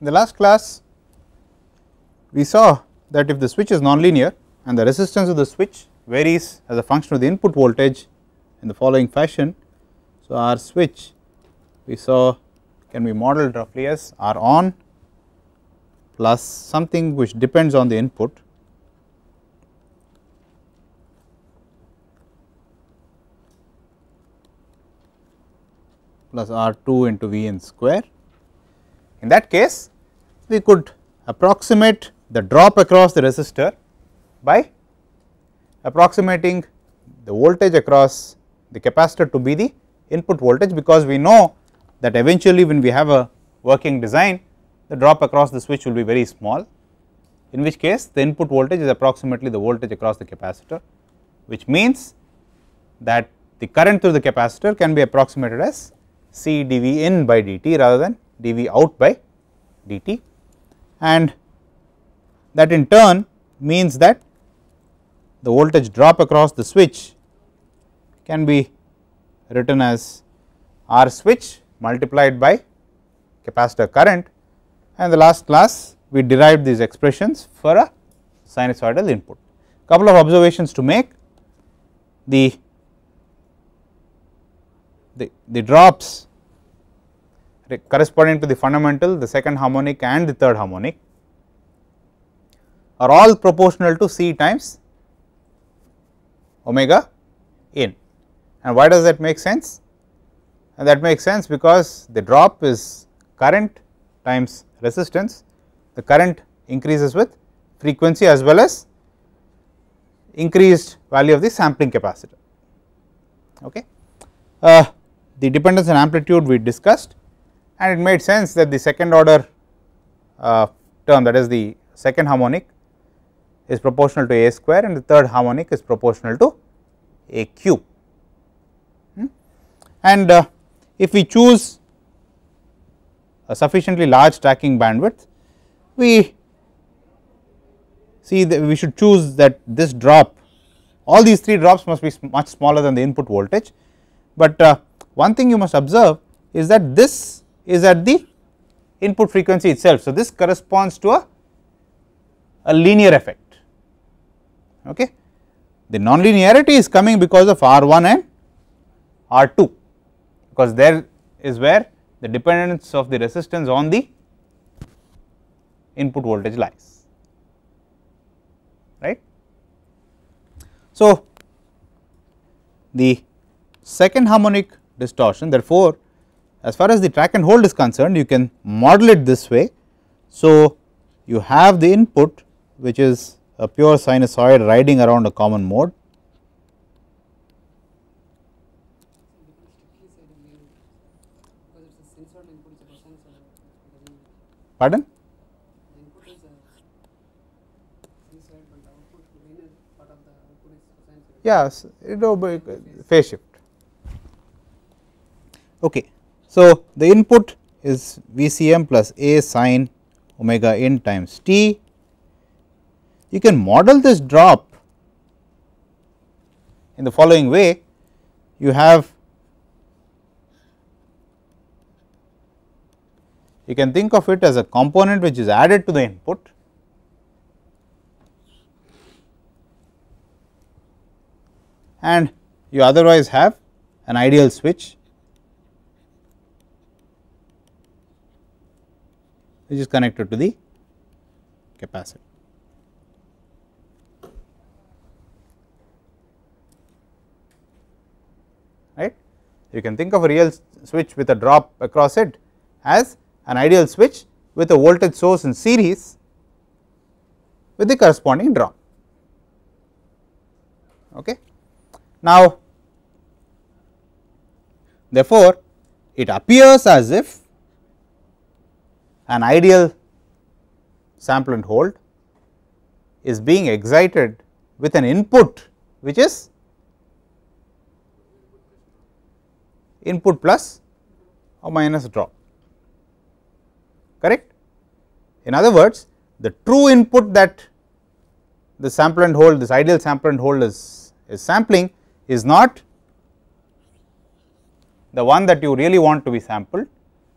In the last class we saw that if the switch is nonlinear and the resistance of the switch varies as a function of the input voltage in the following fashion. So, our switch we saw can be modeled roughly as R on plus something which depends on the input plus R 2 into V n square in that case, we could approximate the drop across the resistor by approximating the voltage across the capacitor to be the input voltage because we know that eventually when we have a working design the drop across the switch will be very small in which case the input voltage is approximately the voltage across the capacitor which means that the current through the capacitor can be approximated as C dV in by dt rather than dV out by dt and that in turn means that the voltage drop across the switch can be written as R switch multiplied by capacitor current and the last class we derived these expressions for a sinusoidal input. Couple of observations to make the, the, the drops corresponding to the fundamental, the second harmonic and the third harmonic are all proportional to C times omega in. And why does that make sense? And that makes sense because the drop is current times resistance, the current increases with frequency as well as increased value of the sampling capacitor. Okay. Uh, the dependence on amplitude we discussed and it made sense that the second order uh, term that is the second harmonic is proportional to a square and the third harmonic is proportional to a cube. Hmm? And uh, if we choose a sufficiently large tracking bandwidth, we see that we should choose that this drop all these three drops must be much smaller than the input voltage. But uh, one thing you must observe is that this is at the input frequency itself. So, this corresponds to a, a linear effect. Okay. The nonlinearity is coming because of R1 and R2 because there is where the dependence of the resistance on the input voltage lies right. So, the second harmonic distortion therefore, as far as the track and hold is concerned, you can model it this way. So, you have the input which is a pure sinusoid riding around a common mode. Pardon? Yes, you know, phase shift. Okay. So, the input is VCM plus A sine omega n times t. You can model this drop in the following way. You have you can think of it as a component which is added to the input and you otherwise have an ideal switch which is connected to the capacitor. Right. You can think of a real switch with a drop across it as an ideal switch with a voltage source in series with the corresponding drop. Okay. Now, therefore, it appears as if an ideal sample and hold is being excited with an input which is input plus or minus drop correct. In other words the true input that the sample and hold this ideal sample and hold is, is sampling is not the one that you really want to be sampled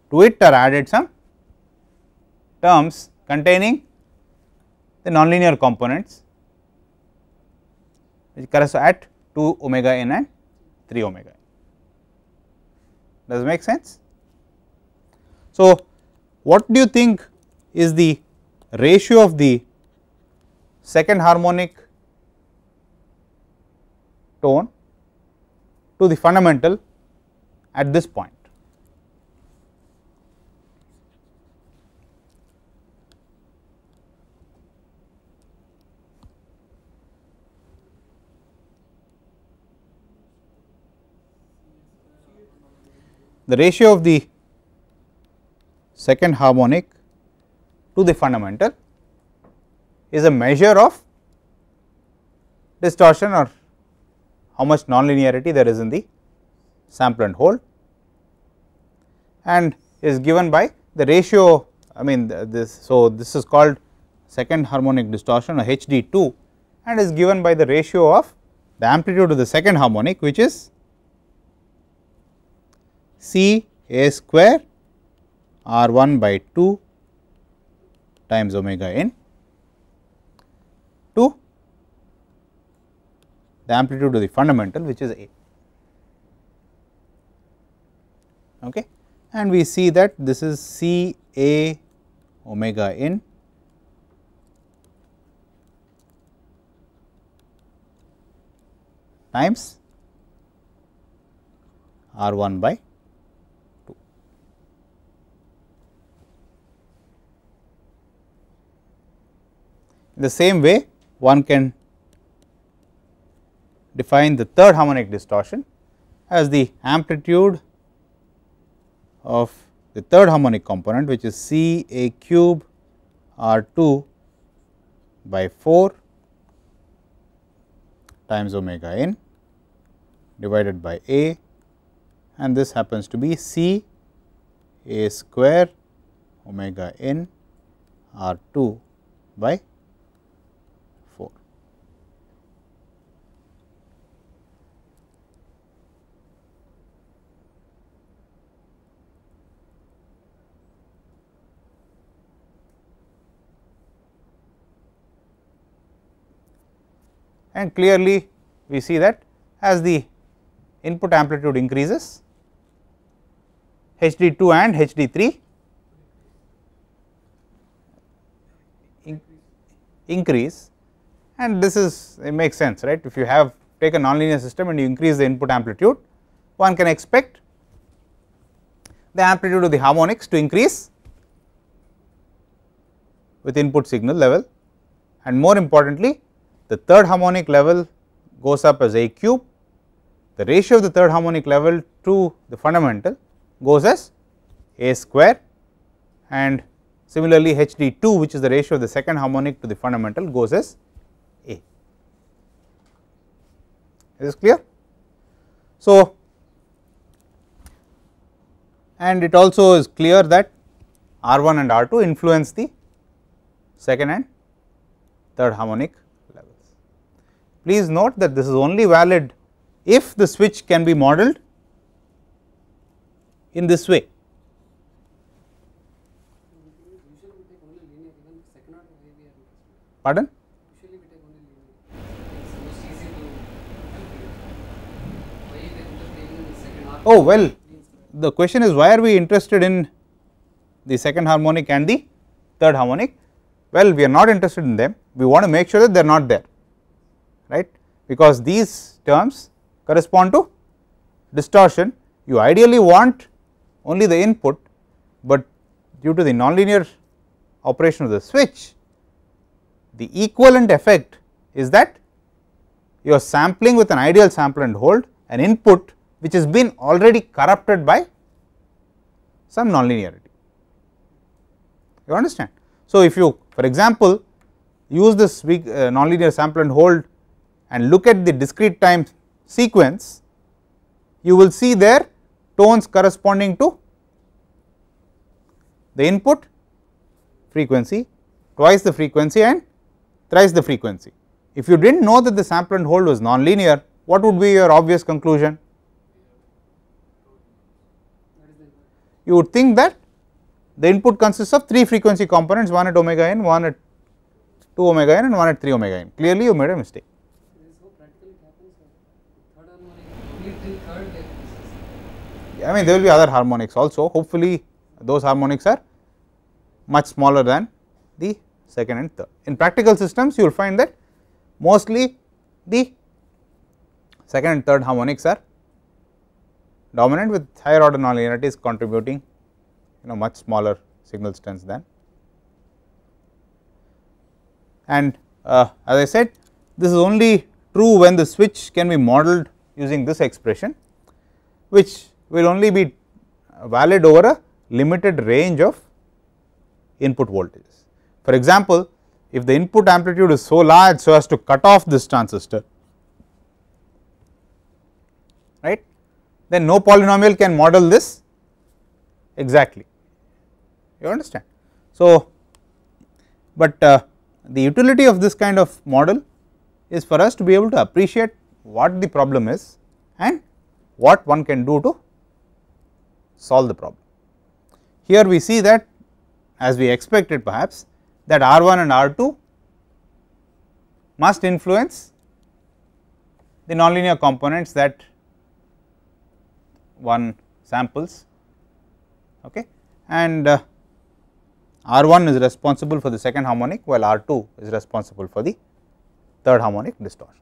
to it are added some terms containing the nonlinear components which correspond at 2 omega n and 3 omega n. Does it make sense? So, what do you think is the ratio of the second harmonic tone to the fundamental at this point? the ratio of the second harmonic to the fundamental is a measure of distortion or how much nonlinearity there is in the sample and hold and is given by the ratio I mean this. So, this is called second harmonic distortion or HD 2 and is given by the ratio of the amplitude of the second harmonic which is C a square r 1 by 2 times omega n to the amplitude of the fundamental which is a. Okay. And we see that this is C a omega n times r 1 by In the same way one can define the third harmonic distortion as the amplitude of the third harmonic component which is C a cube R 2 by 4 times omega n divided by a and this happens to be C a square omega n R 2 by and clearly we see that as the input amplitude increases HD2 and HD3 in increase and this is it makes sense right if you have take a nonlinear system and you increase the input amplitude one can expect the amplitude of the harmonics to increase with input signal level and more importantly the third harmonic level goes up as a cube, the ratio of the third harmonic level to the fundamental goes as a square and similarly hd2 which is the ratio of the second harmonic to the fundamental goes as a. Is this clear? So, and it also is clear that R1 and R2 influence the second and third harmonic Please note that this is only valid if the switch can be modeled in this way. Pardon? Oh well, the question is why are we interested in the second harmonic and the third harmonic? Well, we are not interested in them, we want to make sure that they are not there right because these terms correspond to distortion. You ideally want only the input, but due to the nonlinear operation of the switch, the equivalent effect is that you are sampling with an ideal sample and hold an input which has been already corrupted by some nonlinearity. You understand? So, if you for example, use this big uh, nonlinear sample and hold and look at the discrete time sequence, you will see there tones corresponding to the input frequency, twice the frequency and thrice the frequency. If you did not know that the sample and hold was nonlinear, what would be your obvious conclusion? You would think that the input consists of 3 frequency components, one at omega n, one at 2 omega n and one at 3 omega n. Clearly you made a mistake. I mean there will be other harmonics also hopefully those harmonics are much smaller than the second and third. In practical systems you will find that mostly the second and third harmonics are dominant with higher order nonlinearities contributing you know much smaller signal strengths than. And uh, as I said this is only true when the switch can be modeled using this expression which will only be valid over a limited range of input voltages. For example, if the input amplitude is so large so as to cut off this transistor, right, then no polynomial can model this exactly, you understand. So, but uh, the utility of this kind of model is for us to be able to appreciate what the problem is and what one can do to solve the problem. Here we see that as we expected perhaps that R1 and R2 must influence the nonlinear components that one samples okay and uh, R1 is responsible for the second harmonic while R2 is responsible for the third harmonic distortion.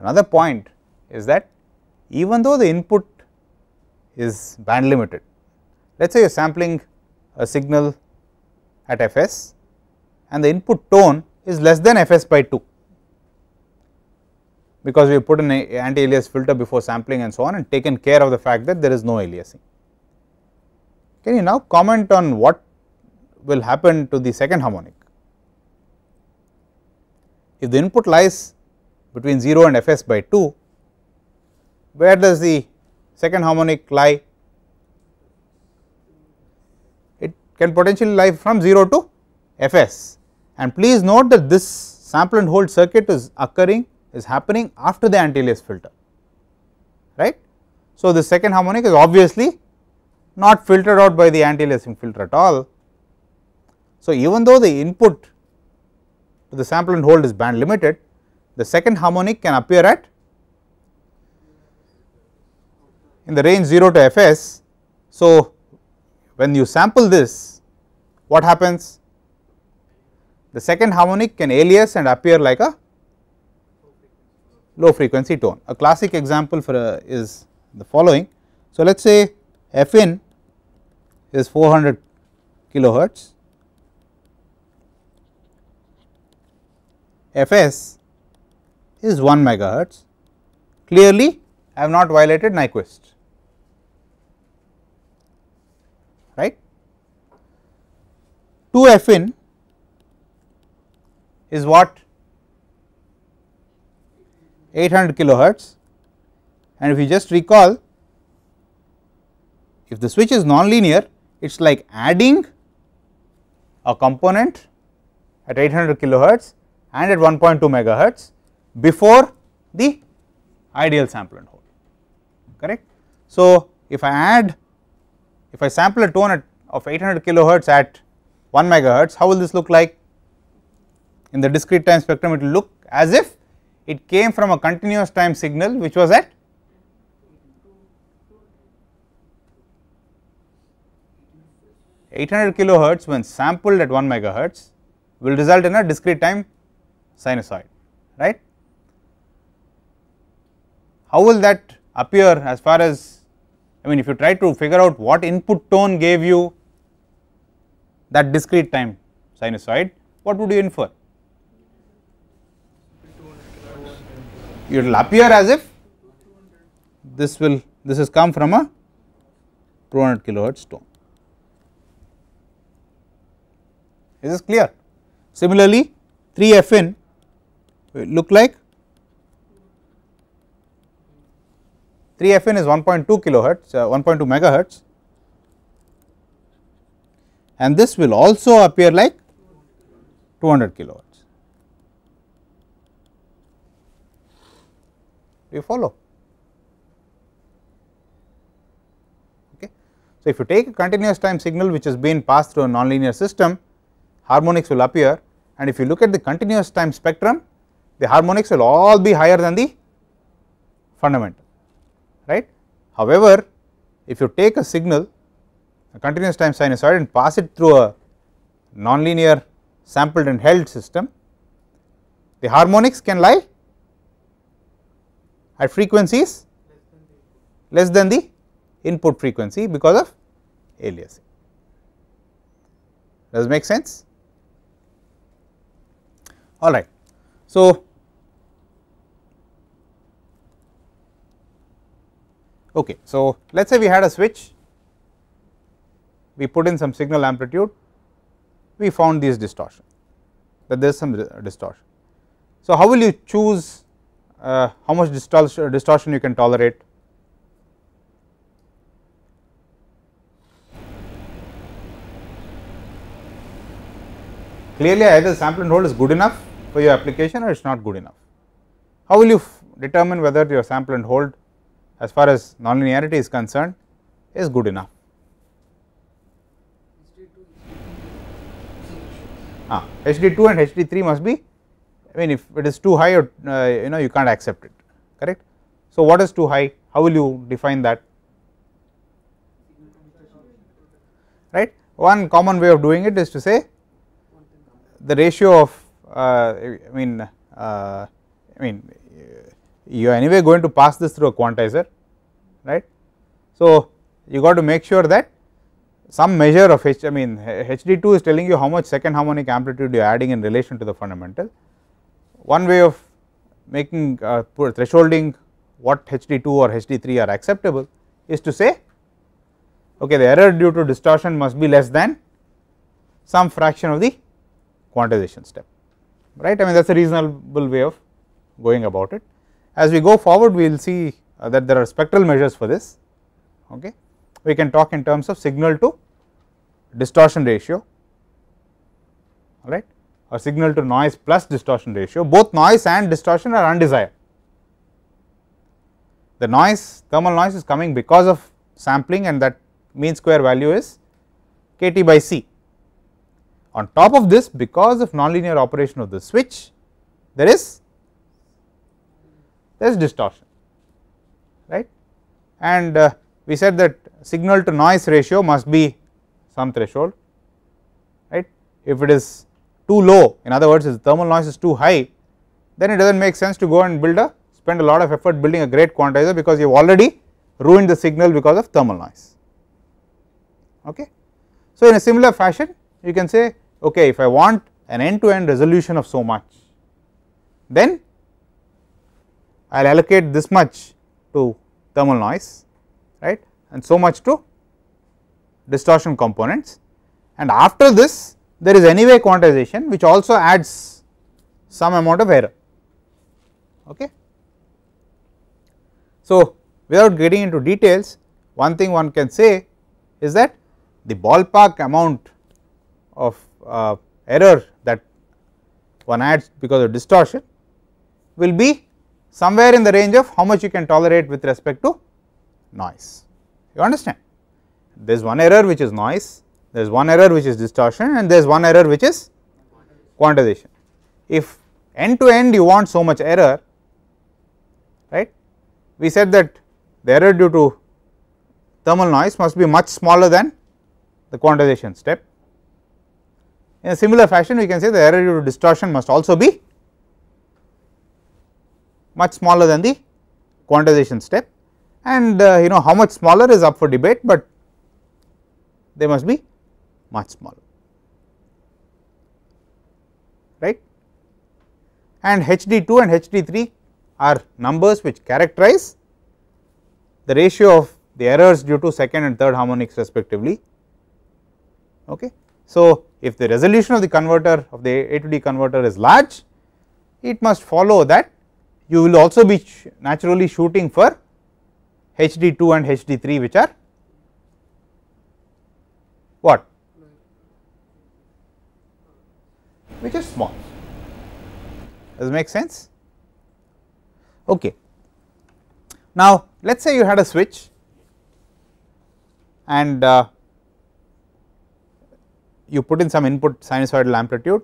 Another point is that even though the input is band limited. Let us say you are sampling a signal at Fs and the input tone is less than Fs by 2 because we have put an anti-alias filter before sampling and so on and taken care of the fact that there is no aliasing. Can you now comment on what will happen to the second harmonic? If the input lies between 0 and Fs by 2, where does the second harmonic lie it can potentially lie from 0 to fs and please note that this sample and hold circuit is occurring is happening after the anti-Lace filter right. So, the second harmonic is obviously not filtered out by the anti-lacing filter at all. So, even though the input to the sample and hold is band limited, the second harmonic can appear at in the range 0 to fs. So, when you sample this what happens? The second harmonic can alias and appear like a low frequency tone. A classic example for a, uh, is the following. So, let us say Fn is 400 kilohertz, Fs is 1 megahertz. Clearly, I have not violated Nyquist. right. 2 f in is what 800 kilohertz and if you just recall if the switch is nonlinear it is like adding a component at 800 kilohertz and at 1.2 megahertz before the ideal sample and hold correct. So, if I add if I sample a tone at, of 800 kilohertz at 1 megahertz, how will this look like? In the discrete time spectrum, it will look as if it came from a continuous time signal which was at Eight hundred kilohertz, when sampled at one megahertz, will result in a discrete time sinusoid, right? How will that appear as far as I mean if you try to figure out what input tone gave you that discrete time sinusoid, what would you infer? It will appear as if this will this has come from a 200 kilohertz tone. Is this clear? Similarly, 3 Fn look like 3 Fn is 1.2 kilohertz, uh, 1.2 megahertz and this will also appear like 200 kilohertz. Do you follow? Okay. So, if you take a continuous time signal which has been passed through a nonlinear system, harmonics will appear and if you look at the continuous time spectrum, the harmonics will all be higher than the fundamental right. However, if you take a signal a continuous time sinusoid and pass it through a nonlinear sampled and held system, the harmonics can lie at frequencies less than the input frequency because of aliasing. Does it make sense? All right. So, Okay, so let us say we had a switch, we put in some signal amplitude, we found these distortion that there is some distortion. So, how will you choose uh, how much distortion, distortion you can tolerate? Clearly, either sample and hold is good enough for your application or it is not good enough. How will you determine whether your sample and hold as far as nonlinearity is concerned is good enough. Ah, HD2 and HD3 must be I mean if it is too high or uh, you know you can't accept it correct. So, what is too high how will you define that right. One common way of doing it is to say the ratio of uh, I mean uh, I mean you are anyway going to pass this through a quantizer right. So, you got to make sure that some measure of h I mean HD2 is telling you how much second harmonic amplitude you are adding in relation to the fundamental. One way of making uh, thresholding what HD2 or HD3 are acceptable is to say okay the error due to distortion must be less than some fraction of the quantization step right I mean that is a reasonable way of going about it. As we go forward we will see uh, that there are spectral measures for this okay we can talk in terms of signal to distortion ratio all right or signal to noise plus distortion ratio both noise and distortion are undesired the noise thermal noise is coming because of sampling and that mean square value is kT by C. On top of this because of nonlinear operation of the switch there is there is distortion right and uh, we said that signal to noise ratio must be some threshold right if it is too low in other words if the thermal noise is too high then it does not make sense to go and build a spend a lot of effort building a great quantizer because you have already ruined the signal because of thermal noise okay. So in a similar fashion you can say okay if I want an end to end resolution of so much then I will allocate this much to thermal noise right and so much to distortion components and after this there is anyway quantization which also adds some amount of error. Okay. So, without getting into details one thing one can say is that the ballpark amount of uh, error that one adds because of distortion will be somewhere in the range of how much you can tolerate with respect to noise. You understand? There is one error which is noise, there is one error which is distortion and there is one error which is quantization. If end to end you want so much error, right, we said that the error due to thermal noise must be much smaller than the quantization step. In a similar fashion, we can say the error due to distortion must also be much smaller than the quantization step and uh, you know how much smaller is up for debate, but they must be much smaller right and HD2 and HD3 are numbers which characterize the ratio of the errors due to second and third harmonics respectively. Okay. So, if the resolution of the converter of the A to D converter is large, it must follow that you will also be naturally shooting for HD2 and HD3 which are what which is small. Does it make sense? Okay. Now let us say you had a switch and uh, you put in some input sinusoidal amplitude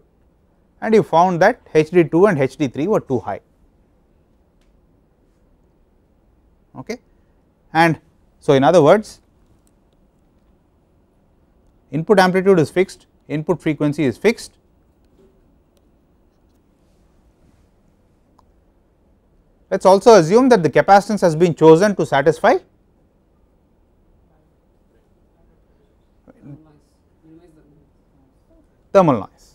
and you found that HD2 and HD3 were too high. okay and so in other words input amplitude is fixed input frequency is fixed let us also assume that the capacitance has been chosen to satisfy thermal noise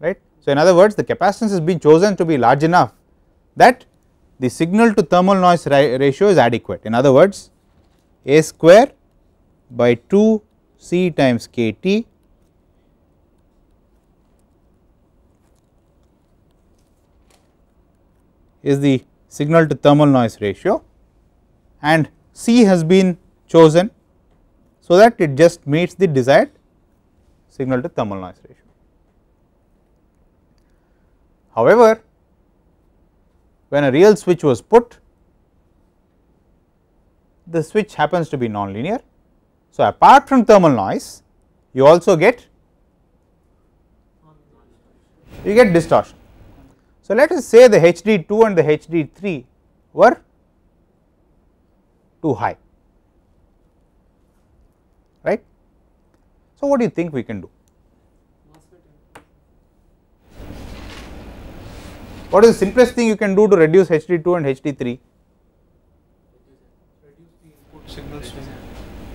right. So, in other words the capacitance has been chosen to be large enough that the signal to thermal noise ratio is adequate. In other words, A square by 2 C times KT is the signal to thermal noise ratio and C has been chosen so that it just meets the desired signal to thermal noise ratio. However, when a real switch was put the switch happens to be nonlinear. So, apart from thermal noise you also get you get distortion. So, let us say the HD2 and the HD3 were too high right. So, what do you think we can do? What is the simplest thing you can do to reduce HD2 and HD3?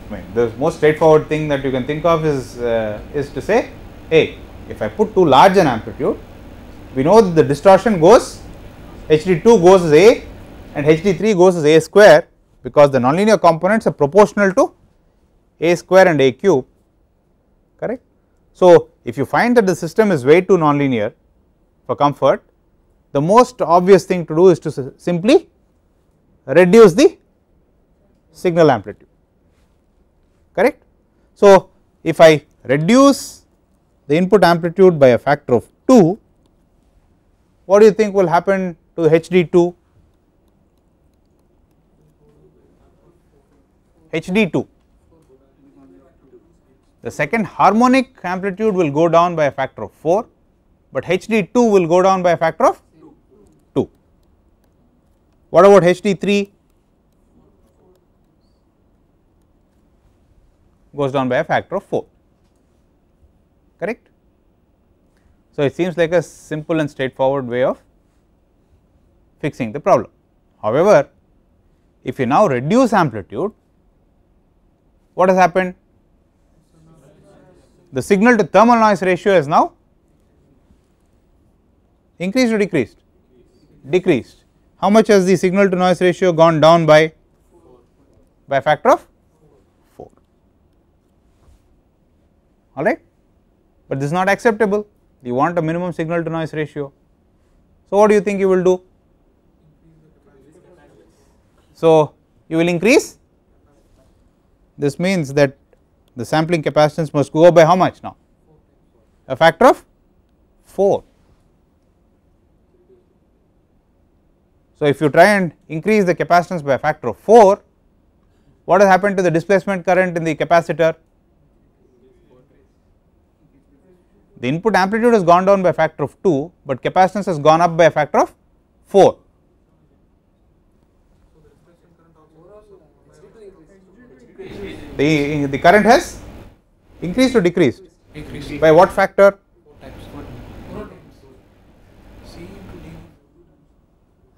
I mean, the most straightforward thing that you can think of is uh, is to say, hey, if I put too large an amplitude, we know that the distortion goes, HD2 goes as A and HD3 goes as A square because the nonlinear components are proportional to A square and A cube, correct. So, if you find that the system is way too nonlinear for comfort, the most obvious thing to do is to simply reduce the signal amplitude correct. So, if I reduce the input amplitude by a factor of 2 what do you think will happen to HD2 HD2 the second harmonic amplitude will go down by a factor of 4 but HD2 will go down by a factor of what about HD3? Goes down by a factor of 4, correct. So, it seems like a simple and straightforward way of fixing the problem. However, if you now reduce amplitude, what has happened? The signal to thermal noise ratio is now increased or decreased? Decreased how much has the signal to noise ratio gone down by? By factor of 4, alright, but this is not acceptable, you want a minimum signal to noise ratio. So, what do you think you will do? So, you will increase, this means that the sampling capacitance must go up by how much now? A factor of 4 So, if you try and increase the capacitance by a factor of 4, what has happened to the displacement current in the capacitor? The input amplitude has gone down by a factor of 2, but capacitance has gone up by a factor of 4. The, the current has increased or decreased? Increased. By what factor?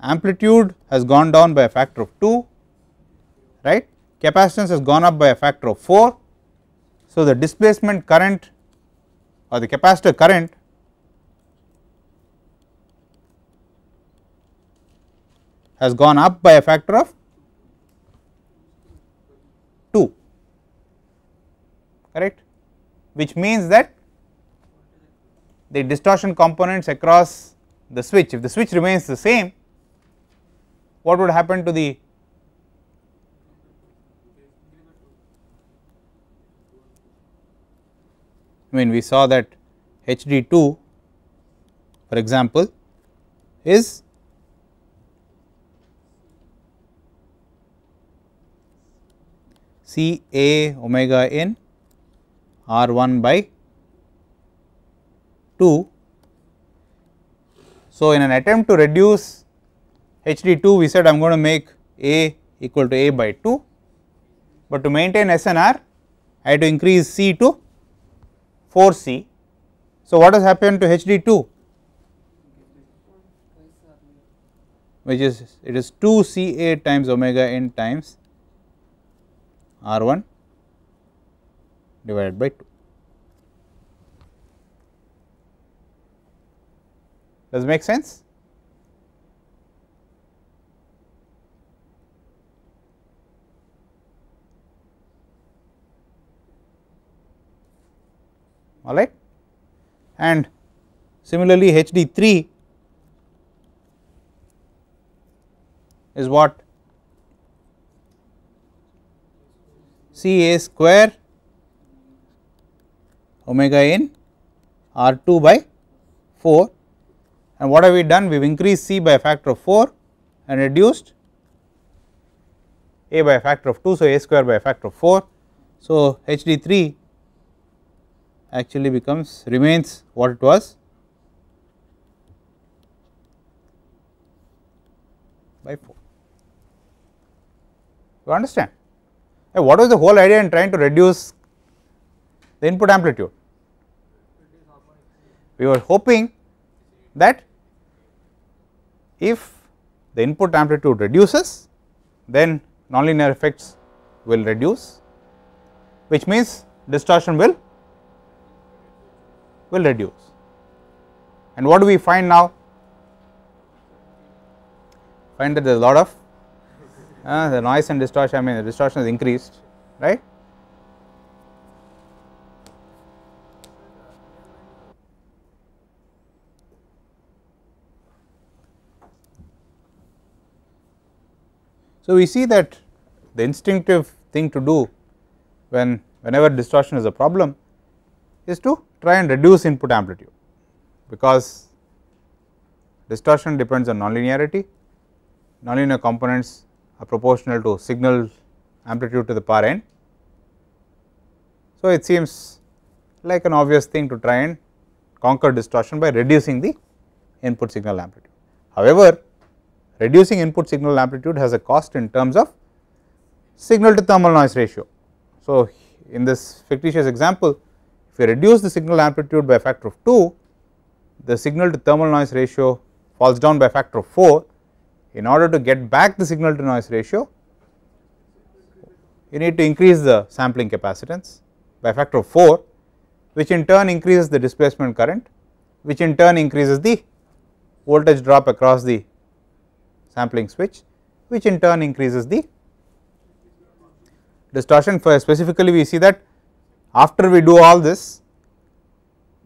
amplitude has gone down by a factor of 2, right. Capacitance has gone up by a factor of 4. So, the displacement current or the capacitor current has gone up by a factor of 2, correct, which means that the distortion components across the switch, if the switch remains the same, what would happen to the I mean we saw that HD2 for example is C A omega n R 1 by 2. So, in an attempt to reduce HD2 we said I am going to make A equal to A by 2, but to maintain SNR I had to increase C to 4C. So, what has happened to HD2? which is it is 2 C A times omega n times R 1 divided by 2. Does it make sense? alright. And similarly HD3 is what C A square omega n R 2 by 4 and what have we done? We have increased C by a factor of 4 and reduced A by a factor of 2. So, A square by a factor of 4. So, H D 3 actually becomes remains what it was by 4. You understand? Hey, what was the whole idea in trying to reduce the input amplitude? We were hoping that if the input amplitude reduces, then nonlinear effects will reduce, which means distortion will will reduce. And what do we find now? Find that there is a lot of uh, the noise and distortion, I mean the distortion is increased, right. So, we see that the instinctive thing to do when whenever distortion is a problem is to try and reduce input amplitude because distortion depends on nonlinearity. Nonlinear components are proportional to signal amplitude to the power n. So, it seems like an obvious thing to try and conquer distortion by reducing the input signal amplitude. However, reducing input signal amplitude has a cost in terms of signal to thermal noise ratio. So, in this fictitious example, if you reduce the signal amplitude by a factor of 2, the signal to thermal noise ratio falls down by a factor of 4. In order to get back the signal to noise ratio, you need to increase the sampling capacitance by a factor of 4, which in turn increases the displacement current, which in turn increases the voltage drop across the sampling switch, which in turn increases the distortion. For specifically, we see that after we do all this,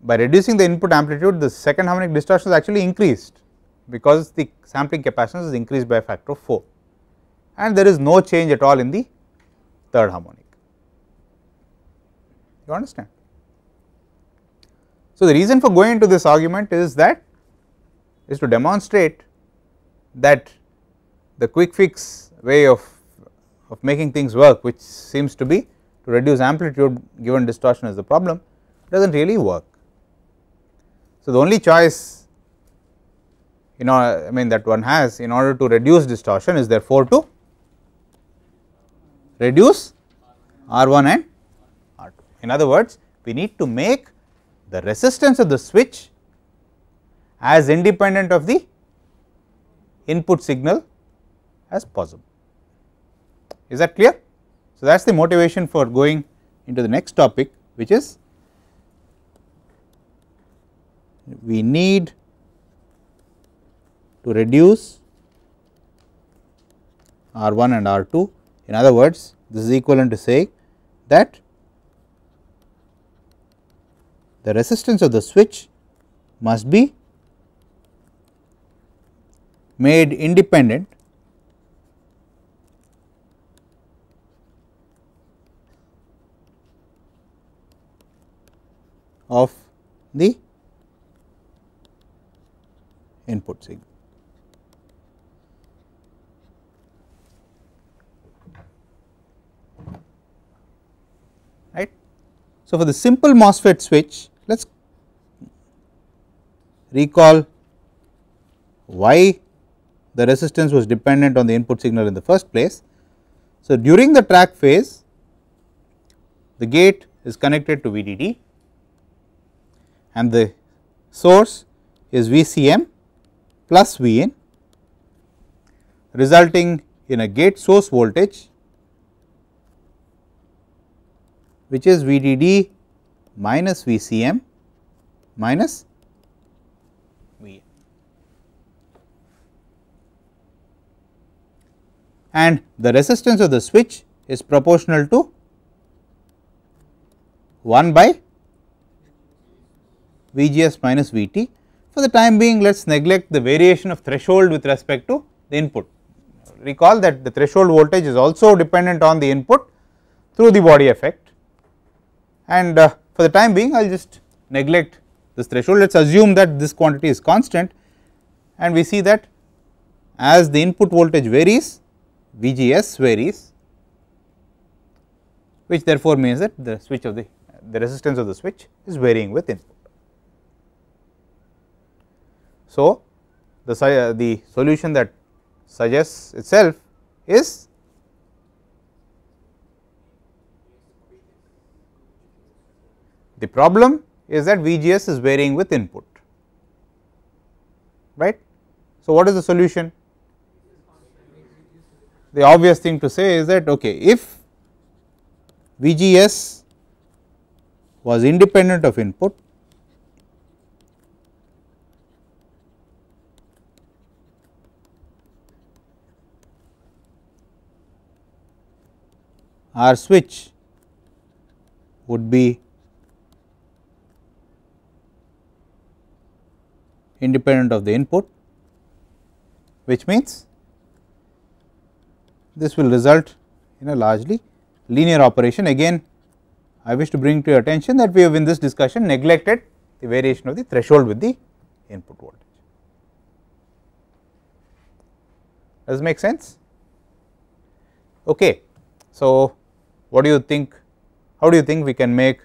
by reducing the input amplitude, the second harmonic distortion is actually increased because the sampling capacitance is increased by a factor of 4 and there is no change at all in the third harmonic. You understand? So, the reason for going into this argument is that is to demonstrate that the quick fix way of, of making things work which seems to be to reduce amplitude given distortion is the problem does not really work. So, the only choice you know I mean that one has in order to reduce distortion is therefore to reduce R 1 and R 2. In other words, we need to make the resistance of the switch as independent of the input signal as possible. Is that clear? So, that is the motivation for going into the next topic which is we need to reduce R 1 and R 2. In other words, this is equivalent to say that the resistance of the switch must be made independent of the input signal. Right. So, for the simple MOSFET switch, let us recall why the resistance was dependent on the input signal in the first place. So, during the track phase, the gate is connected to VDD and the source is VCM plus VN resulting in a gate source voltage which is VDD minus VCM minus VN. And the resistance of the switch is proportional to 1 by Vgs minus Vt. For the time being let us neglect the variation of threshold with respect to the input. Recall that the threshold voltage is also dependent on the input through the body effect and uh, for the time being I will just neglect this threshold. Let us assume that this quantity is constant and we see that as the input voltage varies Vgs varies which therefore means that the switch of the, the resistance of the switch is varying with input. So, the, uh, the solution that suggests itself is the problem is that VGS is varying with input, right. So, what is the solution? The obvious thing to say is that okay, if VGS was independent of input, R switch would be independent of the input which means this will result in a largely linear operation. Again I wish to bring to your attention that we have in this discussion neglected the variation of the threshold with the input voltage. Does this make sense? Okay. So, what do you think, how do you think we can make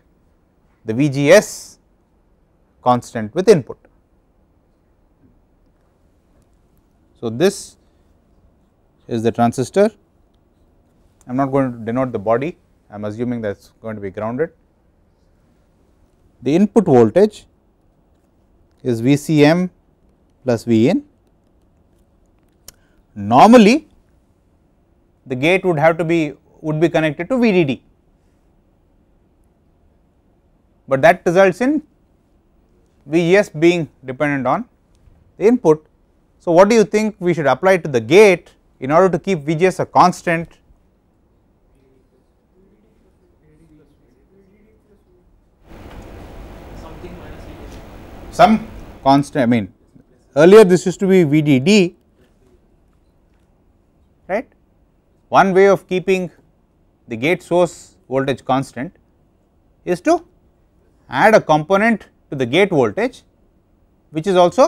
the VGS constant with input. So, this is the transistor, I am not going to denote the body, I am assuming that is going to be grounded. The input voltage is VCM plus Vin. Normally, the gate would have to be would be connected to VDD, but that results in VGS being dependent on the input. So, what do you think we should apply to the gate in order to keep Vgs a constant? Some constant, I mean earlier this used to be VDD right. One way of keeping the gate source voltage constant is to add a component to the gate voltage which is also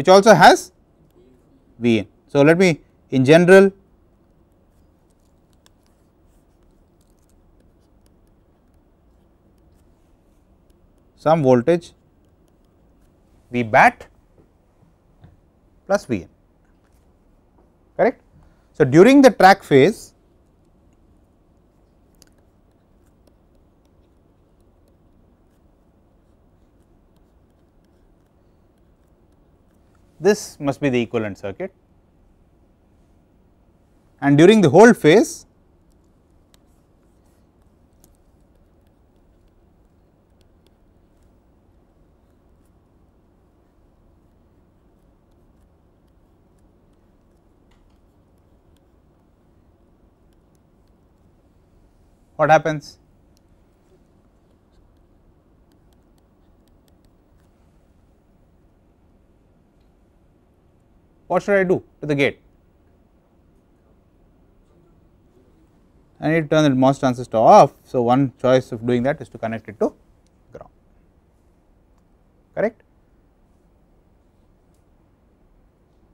which also has Vn. So, let me in general some voltage V bat plus Vn correct. So, during the track phase this must be the equivalent circuit and during the whole phase what happens? what should I do to the gate? I need to turn the MOS transistor off. So, one choice of doing that is to connect it to ground, correct?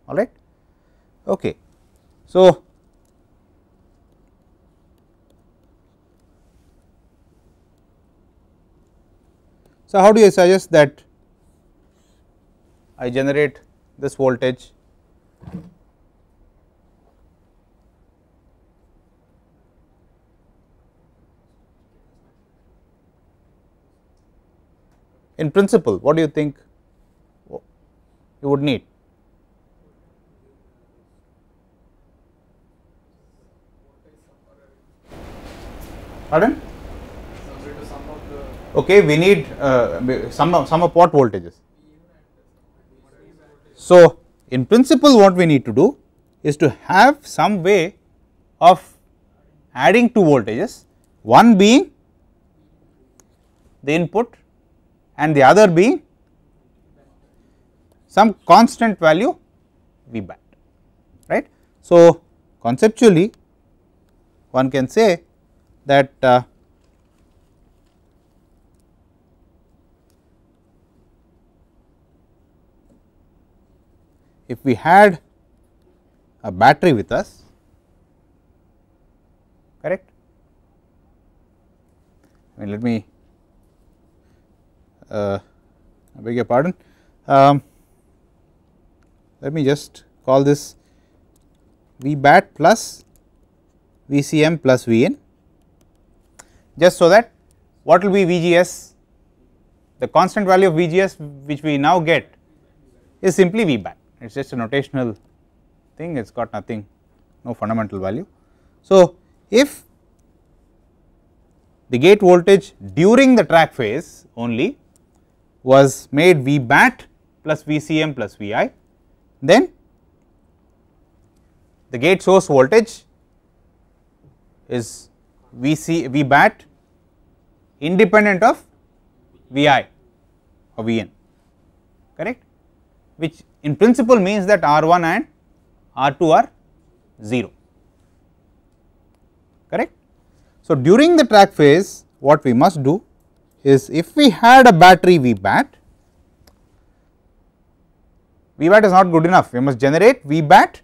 All right. Okay. So, so how do you suggest that I generate this voltage in principle, what do you think you would need? Pardon? Okay, we need uh, some sum of what voltages? So, in principle what we need to do is to have some way of adding two voltages, one being the input and the other being some constant value V bat, right. So, conceptually one can say that uh, if we had a battery with us correct. I mean let me uh, I beg your pardon um, let me just call this V bat plus VCM plus VN just so that what will be VGS the constant value of VGS which we now get is simply V bat it is just a notational thing it has got nothing no fundamental value. So, if the gate voltage during the track phase only was made V bat plus VCM plus VI then the gate source voltage is VC bat independent of VI or VN correct which in principle means that R1 and R2 are 0 correct. So, during the track phase what we must do is if we had a battery V bat, V bat is not good enough we must generate V bat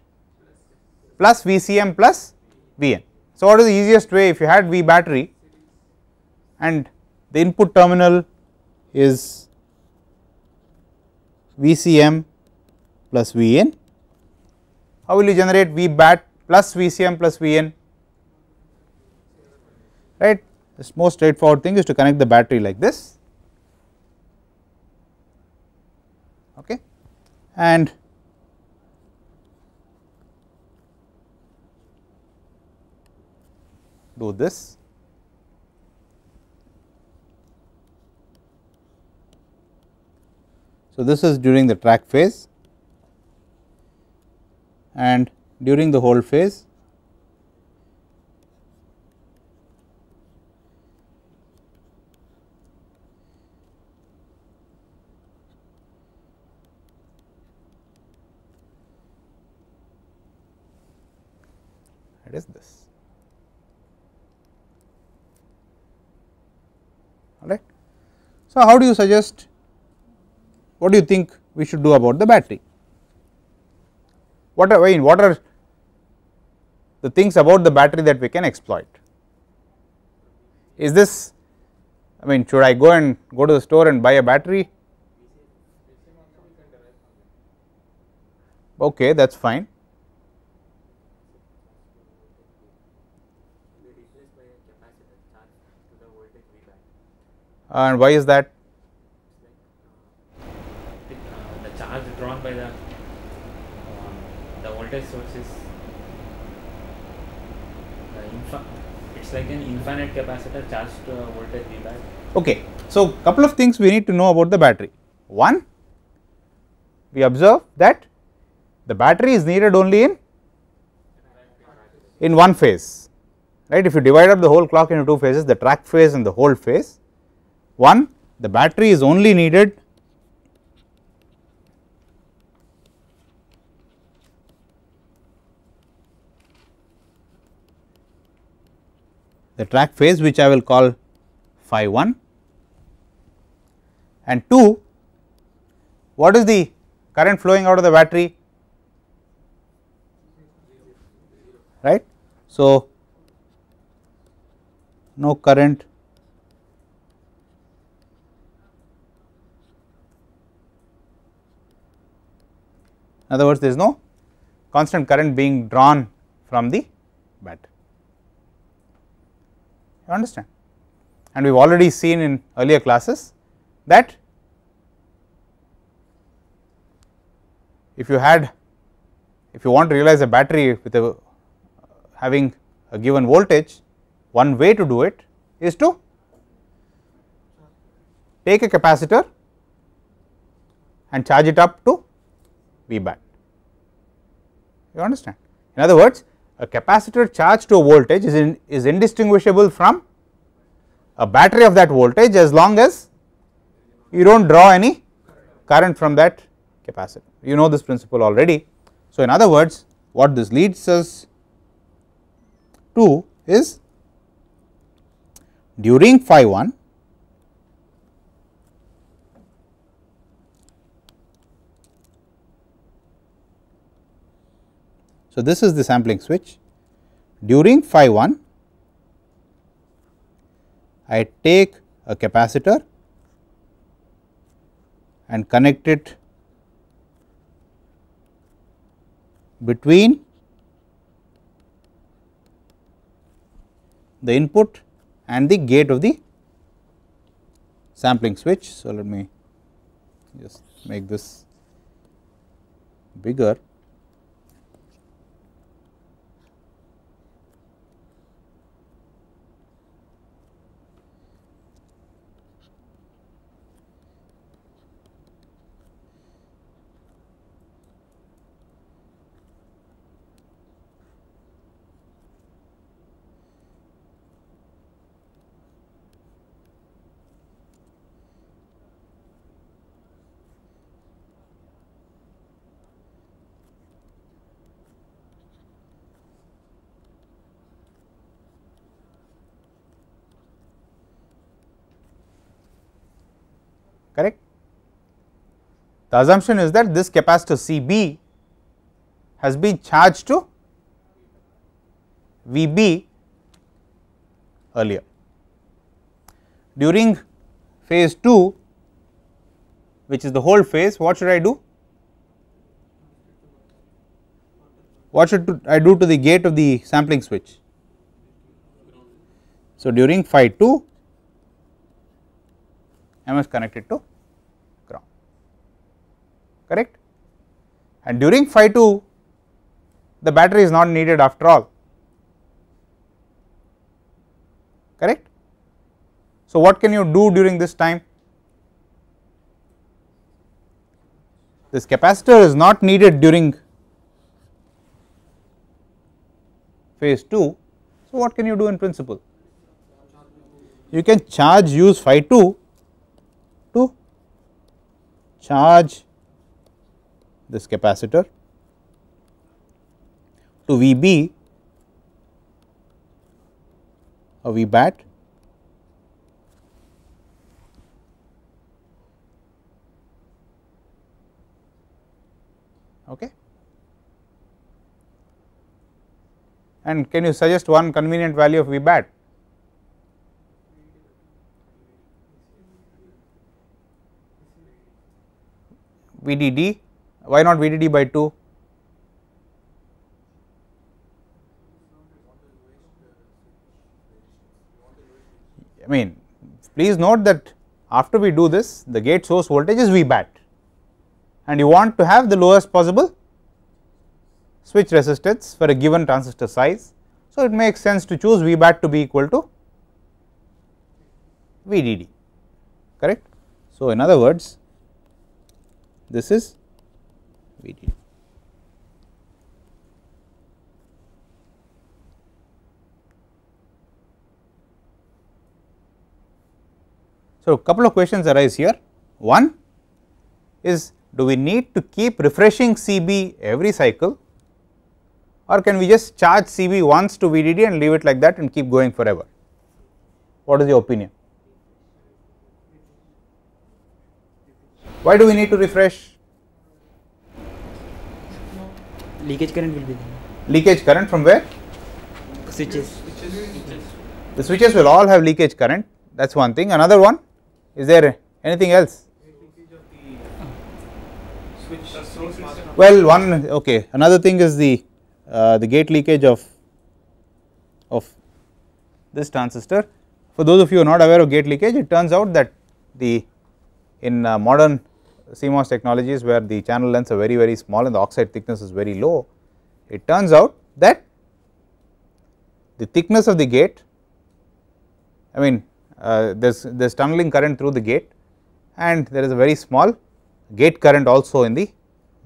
plus VCM plus VN. So, what is the easiest way if you had V battery and the input terminal is VCM plus Vn. How will you generate V bat plus Vcm plus Vn? Right. This most straightforward thing is to connect the battery like this. Okay, and do this. So, this is during the track phase and during the whole phase it is this all right. So, how do you suggest what do you think we should do about the battery? what are, I mean, what are the things about the battery that we can exploit. Is this, I mean, should I go and go to the store and buy a battery? Okay, that is fine. And why is that? data sources. it's like an infinite capacitor charged to a voltage V bar Okay, so couple of things we need to know about the battery. One, we observe that the battery is needed only in in one phase, right? If you divide up the whole clock into two phases, the track phase and the hold phase, one the battery is only needed the track phase which I will call phi 1 and 2 what is the current flowing out of the battery right. So, no current in other words there is no constant current being drawn from the battery you understand and we have already seen in earlier classes that if you had if you want to realize a battery with a having a given voltage one way to do it is to take a capacitor and charge it up to V bat you understand in other words a capacitor charged to a voltage is, in, is indistinguishable from a battery of that voltage as long as you do not draw any current from that capacitor. You know this principle already. So, in other words what this leads us to is during phi 1 So, this is the sampling switch. During phi 1, I take a capacitor and connect it between the input and the gate of the sampling switch. So, let me just make this bigger. The assumption is that this capacitor CB has been charged to VB earlier. During phase 2 which is the whole phase what should I do? What should I do to the gate of the sampling switch? So, during phi 2 I must connect it to correct and during phi 2 the battery is not needed after all correct. So, what can you do during this time? This capacitor is not needed during phase 2. So, what can you do in principle? You can charge use phi 2 to charge this capacitor to V b or Vbat. bat okay. And can you suggest one convenient value of V bat? VDD why not VDD by 2? I mean please note that after we do this the gate source voltage is V bat and you want to have the lowest possible switch resistance for a given transistor size. So, it makes sense to choose V bat to be equal to VDD correct. So, in other words this is period. So, couple of questions arise here. One is do we need to keep refreshing CB every cycle or can we just charge CB once to VDD and leave it like that and keep going forever? What is your opinion? Why do we need to refresh? Leakage current will be there. Leakage current from where? Switches. The switches will all have leakage current that is one thing. Another one is there anything else? Well one okay another thing is the uh, the gate leakage of of this transistor. For those of you who are not aware of gate leakage it turns out that the in uh, modern CMOS technologies where the channel lengths are very very small and the oxide thickness is very low, it turns out that the thickness of the gate I mean uh, there is tunneling current through the gate and there is a very small gate current also in the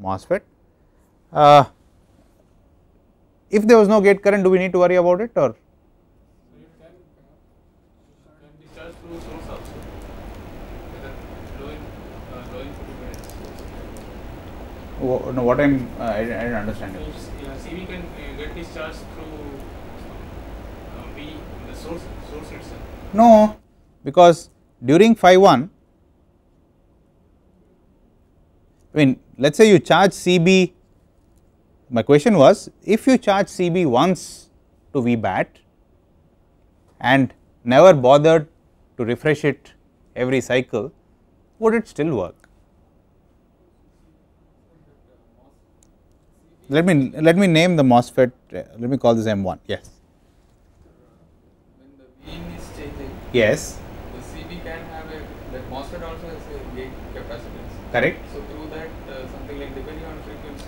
MOSFET. Uh, if there was no gate current do we need to worry about it or no, what I'm uh, I, I don't understand. So, uh, CV can uh, get discharged through uh, B, the source source itself. No, because during phi one, I mean, let's say you charge CB. My question was, if you charge CB once to V bat and never bothered to refresh it every cycle, would it still work? let me let me name the MOSFET. Uh, let me call this M1. Yes. yes. The CB can have a that MOSFET also has a gate capacitance. Correct. So through that uh, something like depending on frequency.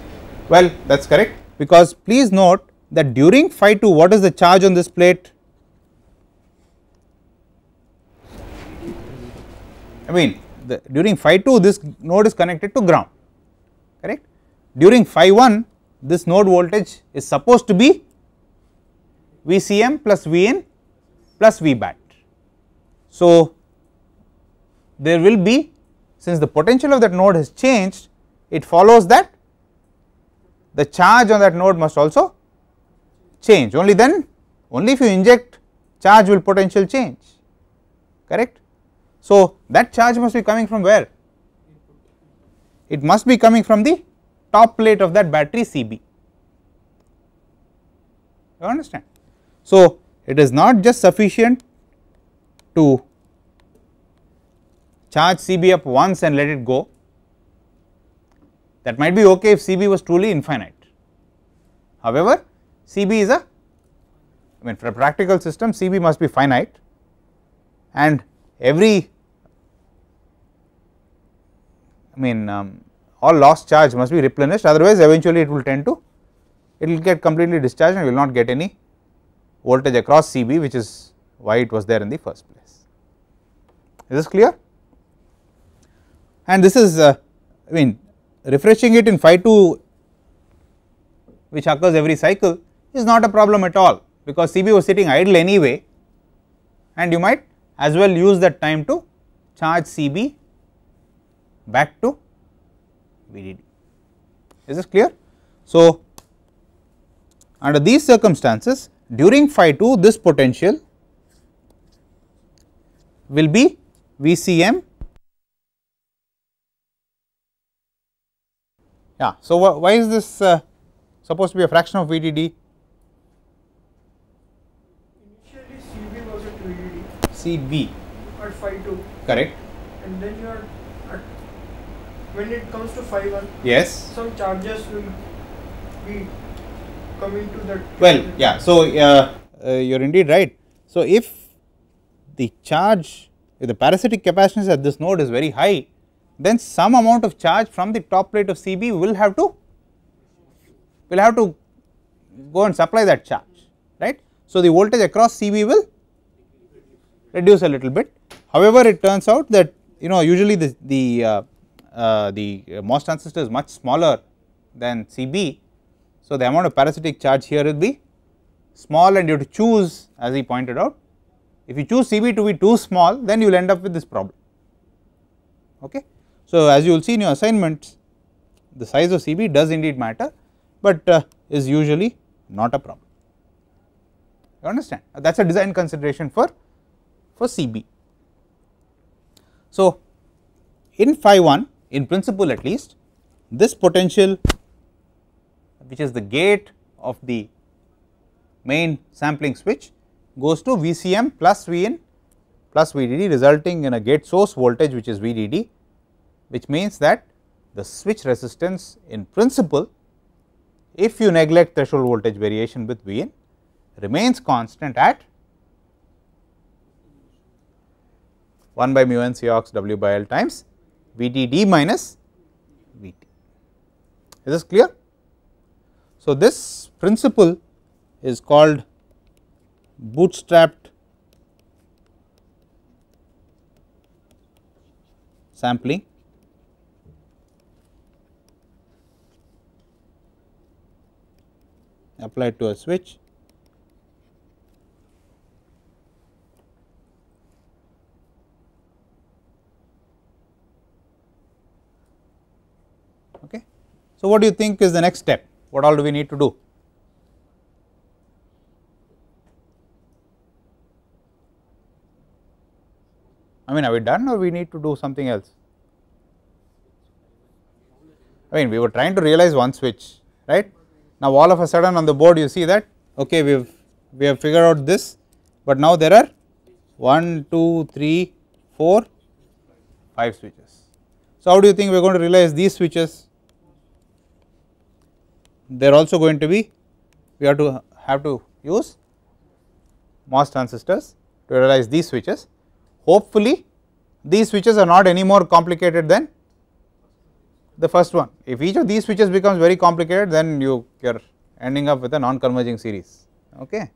Well, that's correct because please note that during phi 2 what is the charge on this plate? I mean the, during phi 2 this node is connected to ground correct. During phi 1 this node voltage is supposed to be Vcm plus Vn plus Vbat. So, there will be since the potential of that node has changed it follows that the charge on that node must also change only then only if you inject charge will potential change correct. So, that charge must be coming from where? It must be coming from the top plate of that battery CB. You understand? So, it is not just sufficient to charge CB up once and let it go. That might be okay if CB was truly infinite. However, CB is a, I mean for a practical system CB must be finite and every, I mean um, all lost charge must be replenished otherwise eventually it will tend to it will get completely discharged and will not get any voltage across CB which is why it was there in the first place. Is this clear? And this is uh, I mean refreshing it in phi 2 which occurs every cycle is not a problem at all because CB was sitting idle anyway and you might as well use that time to charge CB back to VDD. Is this clear? So, under these circumstances during phi 2 this potential will be VCM. Yeah. So, why is this uh, supposed to be a fraction of VDD? Initially CB was at VDD. CB. At phi 2. Correct. And then you are when it comes to five 1 yes some charges will be coming to that well yeah so uh, uh, you're indeed right so if the charge if the parasitic capacitance at this node is very high then some amount of charge from the top plate of cb will have to will have to go and supply that charge right so the voltage across cb will reduce a little bit however it turns out that you know usually the the uh, uh, the uh, MOS transistor is much smaller than CB. So, the amount of parasitic charge here will be small and you have to choose as he pointed out. If you choose CB to be too small then you will end up with this problem. Okay. So, as you will see in your assignments the size of CB does indeed matter, but uh, is usually not a problem. You understand that is a design consideration for, for CB. So, in phi 1 in principle at least this potential which is the gate of the main sampling switch goes to VCM plus Vin plus VDD resulting in a gate source voltage which is VDD which means that the switch resistance in principle if you neglect threshold voltage variation with Vin remains constant at 1 by mu n C ox W by L times VDD minus VT. Is this clear? So, this principle is called bootstrapped sampling. applied to a switch okay. So what do you think is the next step? What all do we need to do? I mean are we done or we need to do something else? I mean we were trying to realize one switch right. Now all of a sudden on the board you see that okay we have we have figured out this but now there are 1, 2, 3, 4, 5 switches. So how do you think we are going to realize these switches? they are also going to be we have to have to use MOS transistors to realize these switches. Hopefully, these switches are not any more complicated than the first one. If each of these switches becomes very complicated, then you are ending up with a non-converging series. Okay,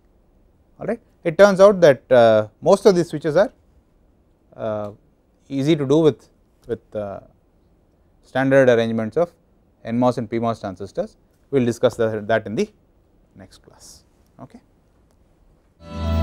all right. It turns out that uh, most of these switches are uh, easy to do with with uh, standard arrangements of NMOS and PMOS transistors we will discuss that in the next class okay.